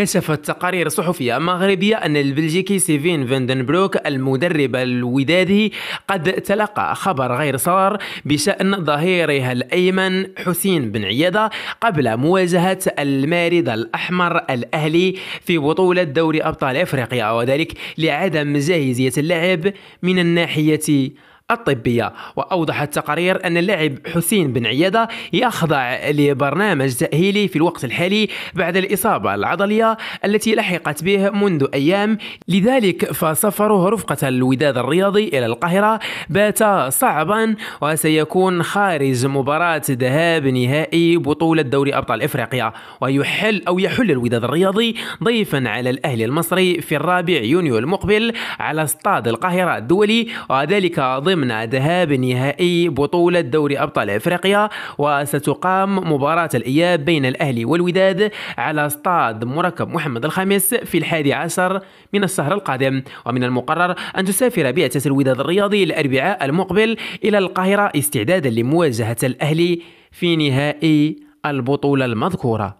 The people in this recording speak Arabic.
كشفت تقارير صحفية مغربية أن البلجيكي سيفين فندنبروك المدرب الودادي قد تلقى خبر غير صار بشأن ظهيرها الأيمن حسين بن عيادة قبل مواجهة المارد الأحمر الأهلي في بطولة دوري أبطال أفريقيا وذلك لعدم جاهزية اللعب من الناحية الطبية وأوضح التقرير أن اللاعب حسين بن عيادة يخضع لبرنامج تأهيلي في الوقت الحالي بعد الإصابة العضلية التي لحقت به منذ أيام لذلك فسفره رفقة الوداد الرياضي إلى القاهرة بات صعبا وسيكون خارج مباراة ذهاب نهائي بطولة دوري أبطال إفريقيا ويحل أو يحل الوداد الرياضي ضيفا على الأهلي المصري في الرابع يونيو المقبل على استاد القاهرة الدولي وذلك ضمن ضمن ذهاب نهائي بطولة دوري أبطال إفريقيا وستقام مباراة الإياب بين الأهلي والوداد على استاد مركب محمد الخامس في الحادي عشر من الشهر القادم ومن المقرر أن تسافر بعثة الوداد الرياضي الأربعاء المقبل إلى القاهرة استعدادا لمواجهة الأهلي في نهائي البطولة المذكورة